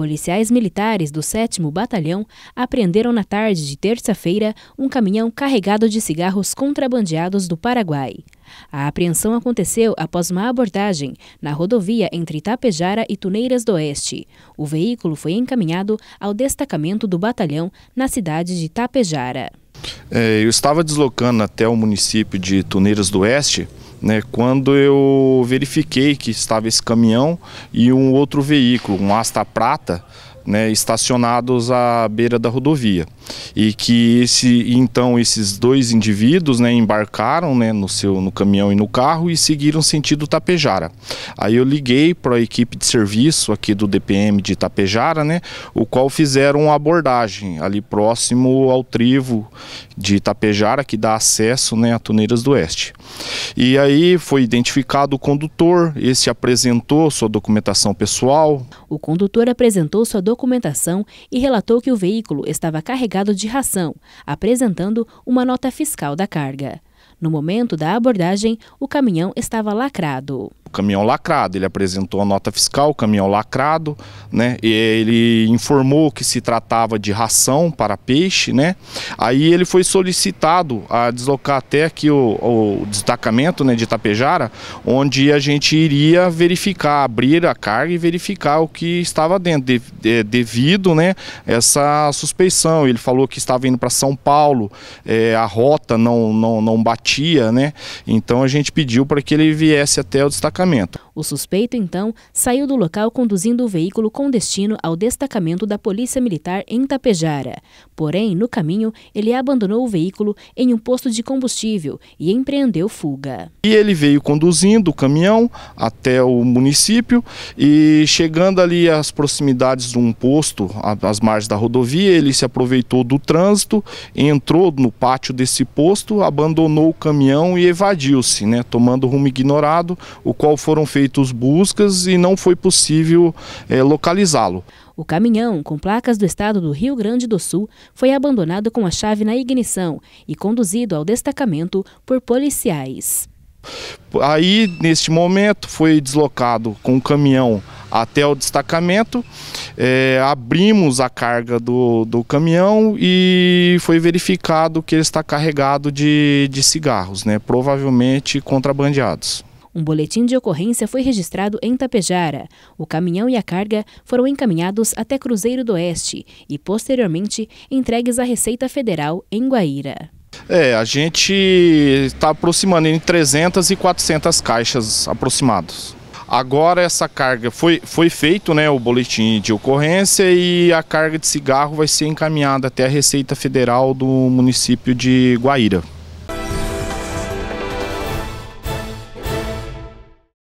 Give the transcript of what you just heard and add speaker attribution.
Speaker 1: Policiais militares do 7 Batalhão apreenderam na tarde de terça-feira um caminhão carregado de cigarros contrabandeados do Paraguai. A apreensão aconteceu após uma abordagem na rodovia entre Itapejara e Tuneiras do Oeste. O veículo foi encaminhado ao destacamento do batalhão na cidade de Itapejara.
Speaker 2: É, eu estava deslocando até o município de Tuneiras do Oeste, né, quando eu verifiquei que estava esse caminhão e um outro veículo, um Asta Prata, né, estacionados à beira da rodovia e que esse então esses dois indivíduos né, embarcaram né, no seu no caminhão e no carro e seguiram sentido Tapejara. Aí eu liguei para a equipe de serviço aqui do DPM de Tapejara, né, o qual fizeram uma abordagem ali próximo ao trivo de Itapejara, que dá acesso né, a Tuneiras do Oeste. E aí foi identificado o condutor, esse apresentou sua documentação pessoal.
Speaker 1: O condutor apresentou sua documentação e relatou que o veículo estava carregado de ração, apresentando uma nota fiscal da carga. No momento da abordagem, o caminhão estava lacrado
Speaker 2: o caminhão lacrado. Ele apresentou a nota fiscal, o caminhão lacrado, né? E ele informou que se tratava de ração para peixe, né? Aí ele foi solicitado a deslocar até aqui o, o destacamento né, de Itapejara, onde a gente iria verificar, abrir a carga e verificar o que estava dentro, de, de, devido né, essa suspeição. Ele falou que estava indo para São Paulo, é, a rota não, não, não batia, né? Então a gente pediu para que ele viesse até o destacamento deslocamento.
Speaker 1: O suspeito, então, saiu do local conduzindo o veículo com destino ao destacamento da Polícia Militar em Tapejara. Porém, no caminho, ele abandonou o veículo em um posto de combustível e empreendeu fuga.
Speaker 2: E ele veio conduzindo o caminhão até o município e chegando ali às proximidades de um posto, às margens da rodovia, ele se aproveitou do trânsito, entrou no pátio desse posto, abandonou o caminhão e evadiu-se, né, tomando rumo ignorado, o qual foram feitos feitos buscas e não foi possível é, localizá-lo.
Speaker 1: O caminhão, com placas do estado do Rio Grande do Sul, foi abandonado com a chave na ignição e conduzido ao destacamento por policiais.
Speaker 2: Aí, neste momento, foi deslocado com o caminhão até o destacamento, é, abrimos a carga do, do caminhão e foi verificado que ele está carregado de, de cigarros, né, provavelmente contrabandeados.
Speaker 1: Um boletim de ocorrência foi registrado em Tapejara. O caminhão e a carga foram encaminhados até Cruzeiro do Oeste e, posteriormente, entregues à Receita Federal em Guaíra.
Speaker 2: É, a gente está aproximando entre 300 e 400 caixas aproximados. Agora essa carga foi, foi feito né, o boletim de ocorrência e a carga de cigarro vai ser encaminhada até a Receita Federal do município de Guaíra.